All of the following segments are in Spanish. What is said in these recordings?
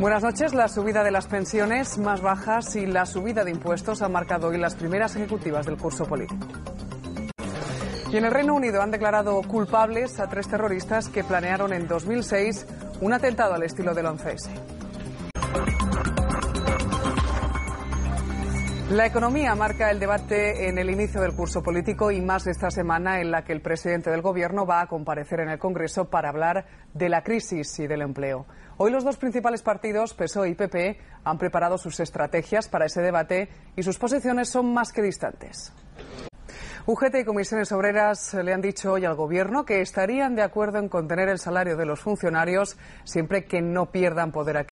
Buenas noches. La subida de las pensiones más bajas y la subida de impuestos ha marcado hoy las primeras ejecutivas del curso político. Y en el Reino Unido han declarado culpables a tres terroristas que planearon en 2006 un atentado al estilo del 11S. La economía marca el debate en el inicio del curso político y más esta semana en la que el presidente del Gobierno va a comparecer en el Congreso para hablar de la crisis y del empleo. Hoy los dos principales partidos, PSOE y PP, han preparado sus estrategias para ese debate y sus posiciones son más que distantes. UGT y comisiones obreras le han dicho hoy al Gobierno que estarían de acuerdo en contener el salario de los funcionarios siempre que no pierdan poder aquí.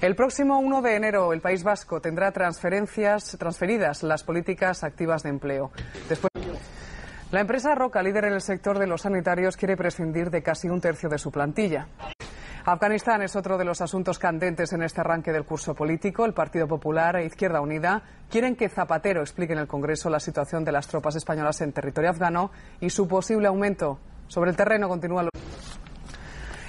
El próximo 1 de enero, el País Vasco tendrá transferencias, transferidas las políticas activas de empleo. Después... La empresa Roca, líder en el sector de los sanitarios, quiere prescindir de casi un tercio de su plantilla. Afganistán es otro de los asuntos candentes en este arranque del curso político. El Partido Popular e Izquierda Unida quieren que Zapatero explique en el Congreso la situación de las tropas españolas en territorio afgano y su posible aumento. Sobre el terreno continúa.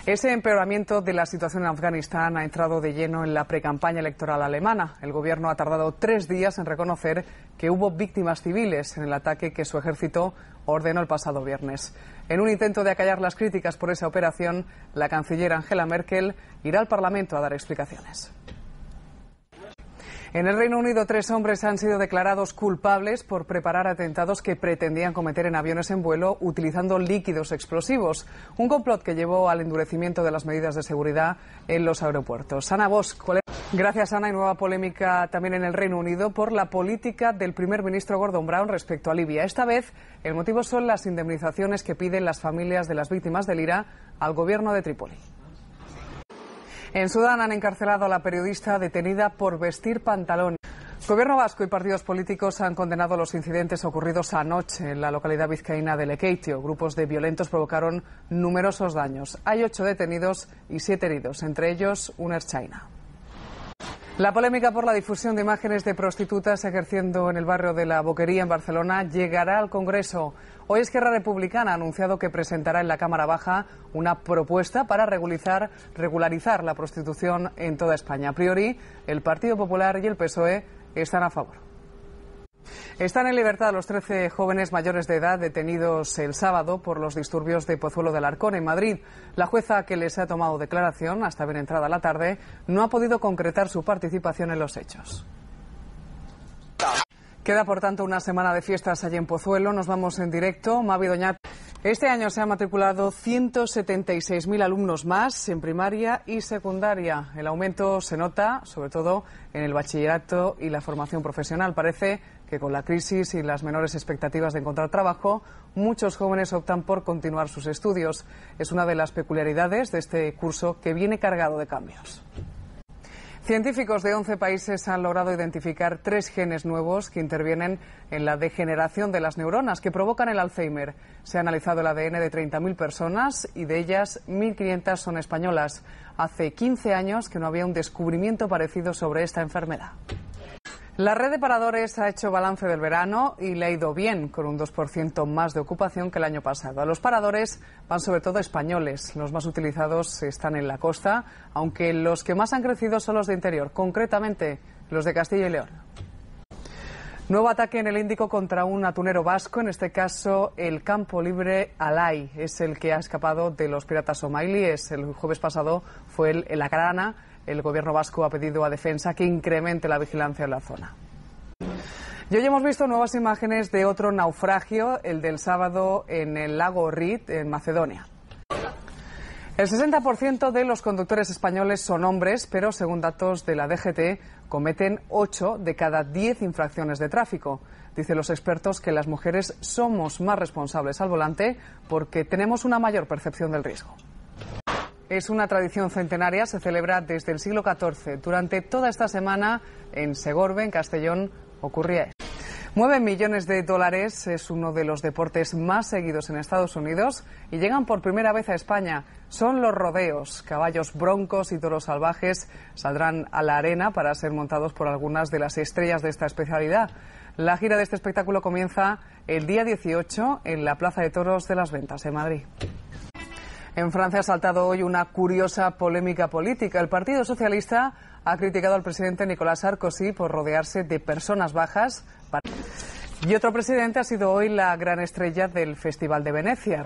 Ese empeoramiento de la situación en Afganistán ha entrado de lleno en la precampaña electoral alemana. El gobierno ha tardado tres días en reconocer que hubo víctimas civiles en el ataque que su ejército ordenó el pasado viernes. En un intento de acallar las críticas por esa operación, la canciller Angela Merkel irá al Parlamento a dar explicaciones. En el Reino Unido, tres hombres han sido declarados culpables por preparar atentados que pretendían cometer en aviones en vuelo utilizando líquidos explosivos. Un complot que llevó al endurecimiento de las medidas de seguridad en los aeropuertos. Ana Bosch, Gracias, Ana. Y nueva polémica también en el Reino Unido por la política del primer ministro Gordon Brown respecto a Libia. Esta vez, el motivo son las indemnizaciones que piden las familias de las víctimas del IRA al gobierno de Trípoli. En Sudán han encarcelado a la periodista detenida por vestir pantalón. Gobierno vasco y partidos políticos han condenado los incidentes ocurridos anoche en la localidad vizcaína de Lequeitio. Grupos de violentos provocaron numerosos daños. Hay ocho detenidos y siete heridos, entre ellos un erchaina. La polémica por la difusión de imágenes de prostitutas ejerciendo en el barrio de la Boquería en Barcelona llegará al Congreso. Hoy Esquerra Republicana ha anunciado que presentará en la Cámara Baja una propuesta para regularizar, regularizar la prostitución en toda España. A priori, el Partido Popular y el PSOE están a favor. Están en libertad los 13 jóvenes mayores de edad detenidos el sábado por los disturbios de Pozuelo del Arcón en Madrid. La jueza que les ha tomado declaración hasta bien entrada la tarde no ha podido concretar su participación en los hechos. Queda por tanto una semana de fiestas allí en Pozuelo. Nos vamos en directo. Mavi Doñate. Este año se han matriculado 176.000 alumnos más en primaria y secundaria. El aumento se nota, sobre todo, en el bachillerato y la formación profesional. Parece que con la crisis y las menores expectativas de encontrar trabajo, muchos jóvenes optan por continuar sus estudios. Es una de las peculiaridades de este curso que viene cargado de cambios. Científicos de 11 países han logrado identificar tres genes nuevos que intervienen en la degeneración de las neuronas que provocan el Alzheimer. Se ha analizado el ADN de 30.000 personas y de ellas 1.500 son españolas. Hace 15 años que no había un descubrimiento parecido sobre esta enfermedad. La red de paradores ha hecho balance del verano y le ha ido bien, con un 2% más de ocupación que el año pasado. A los paradores van sobre todo españoles. Los más utilizados están en la costa, aunque los que más han crecido son los de interior, concretamente los de Castilla y León. Nuevo ataque en el Índico contra un atunero vasco, en este caso el campo libre Alay, es el que ha escapado de los piratas somalíes. El jueves pasado fue el, La Carana. El gobierno vasco ha pedido a Defensa que incremente la vigilancia en la zona. Y hoy hemos visto nuevas imágenes de otro naufragio, el del sábado en el lago Rit, en Macedonia. El 60% de los conductores españoles son hombres, pero según datos de la DGT, cometen 8 de cada 10 infracciones de tráfico. Dicen los expertos que las mujeres somos más responsables al volante porque tenemos una mayor percepción del riesgo. Es una tradición centenaria, se celebra desde el siglo XIV. Durante toda esta semana en Segorbe, en Castellón, ocurría esto. Mueven millones de dólares, es uno de los deportes más seguidos en Estados Unidos y llegan por primera vez a España. Son los rodeos. Caballos broncos y toros salvajes saldrán a la arena para ser montados por algunas de las estrellas de esta especialidad. La gira de este espectáculo comienza el día 18 en la Plaza de Toros de las Ventas, en Madrid. En Francia ha saltado hoy una curiosa polémica política. El Partido Socialista ha criticado al presidente Nicolás Sarkozy por rodearse de personas bajas. Y otro presidente ha sido hoy la gran estrella del Festival de Venecia.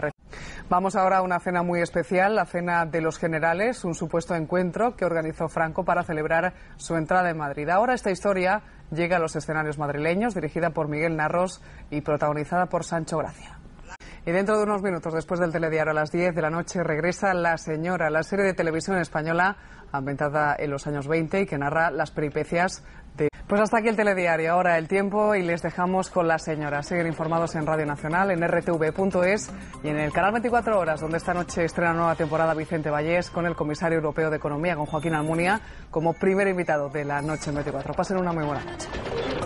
Vamos ahora a una cena muy especial, la cena de los generales, un supuesto encuentro que organizó Franco para celebrar su entrada en Madrid. Ahora esta historia llega a los escenarios madrileños, dirigida por Miguel Narros y protagonizada por Sancho Gracia. Y dentro de unos minutos, después del telediario a las 10 de la noche, regresa La Señora, la serie de televisión española ambientada en los años 20 y que narra las peripecias de... Pues hasta aquí el telediario. Ahora el tiempo y les dejamos con La Señora. Siguen informados en Radio Nacional, en rtv.es y en el canal 24 Horas, donde esta noche estrena nueva temporada Vicente Vallés con el comisario europeo de Economía, con Joaquín Almunia, como primer invitado de la noche 24. Pasen una muy buena noche.